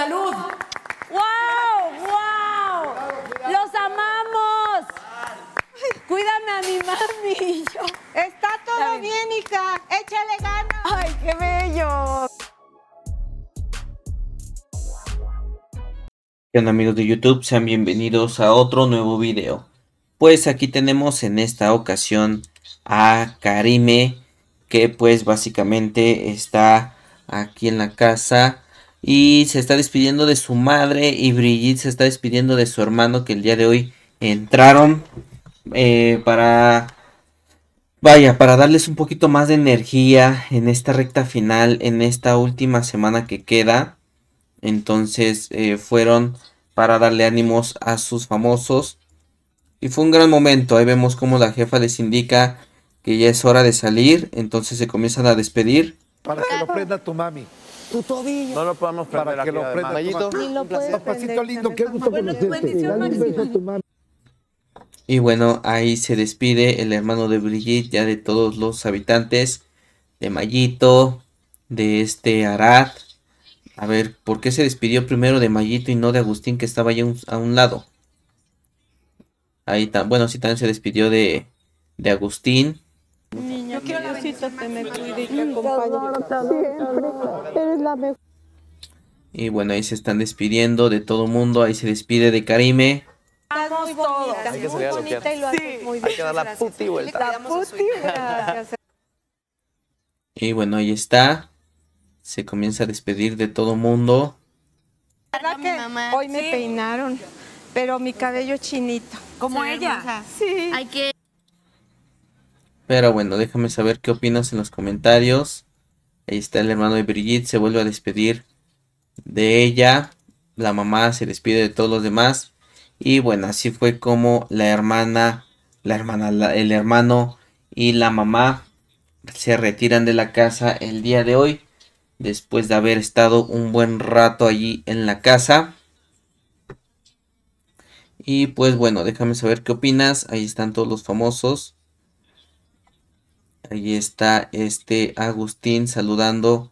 salud. ¡Wow! ¡Wow! ¡Los amamos! Cuídame a mi mami Está todo bien, hija. Échale ganas. ¡Ay, qué bello! ¿Qué amigos de YouTube? Sean bienvenidos a otro nuevo video. Pues aquí tenemos en esta ocasión a Karime, que pues básicamente está aquí en la casa y se está despidiendo de su madre y Brigitte se está despidiendo de su hermano que el día de hoy entraron eh, para vaya para darles un poquito más de energía en esta recta final en esta última semana que queda entonces eh, fueron para darle ánimos a sus famosos y fue un gran momento ahí vemos como la jefa les indica que ya es hora de salir entonces se comienzan a despedir para que lo prenda tu mami no lo podemos Para que lo Y bueno, ahí se despide el hermano de Brigitte, ya de todos los habitantes, de Mayito, de este Arad. A ver, ¿por qué se despidió primero de Mayito y no de Agustín que estaba ahí a un lado? Ahí tan, bueno, sí también se despidió de, de Agustín y bueno, ahí se están despidiendo de todo mundo. Ahí se despide de Karime. y bueno, ahí está. Se comienza a despedir de todo mundo. Hoy me peinaron, pero mi cabello chinito. Como ella. Sí. Hay que pero bueno, déjame saber qué opinas en los comentarios. Ahí está el hermano de Brigitte, se vuelve a despedir de ella. La mamá se despide de todos los demás. Y bueno, así fue como la hermana, la hermana, el hermano y la mamá se retiran de la casa el día de hoy. Después de haber estado un buen rato allí en la casa. Y pues bueno, déjame saber qué opinas. Ahí están todos los famosos. Ahí está este Agustín saludando,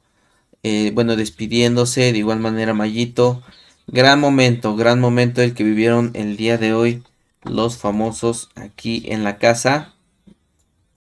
eh, bueno, despidiéndose, de igual manera Mayito. Gran momento, gran momento el que vivieron el día de hoy los famosos aquí en la casa.